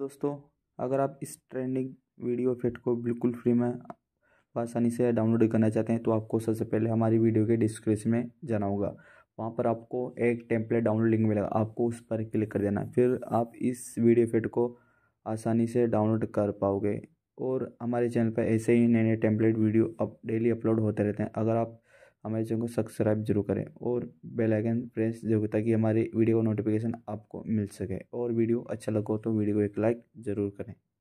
दोस्तों अगर आप इस ट्रेंडिंग वीडियो इफेक्ट को बिल्कुल फ्री में आसानी से डाउनलोड करना चाहते हैं तो आपको सबसे पहले हमारी वीडियो के डिस्क्रिप्शन में जाना होगा वहाँ पर आपको एक टेम्पलेट डाउनलोड लिंक मिलेगा आपको उस पर क्लिक कर देना फिर आप इस वीडियो इफेक्ट को आसानी से डाउनलोड कर पाओगे और हमारे चैनल पर ऐसे ही नए नए टेम्पलेट वीडियो अप डेली अपलोड होते रहते हैं अगर आप हमारे चैनल को सब्सक्राइब जरूर करें और बेल आइकन प्रेस जरूर ताकि हमारे वीडियो का नोटिफिकेशन आपको मिल सके और वीडियो अच्छा लगो तो वीडियो को एक लाइक ज़रूर करें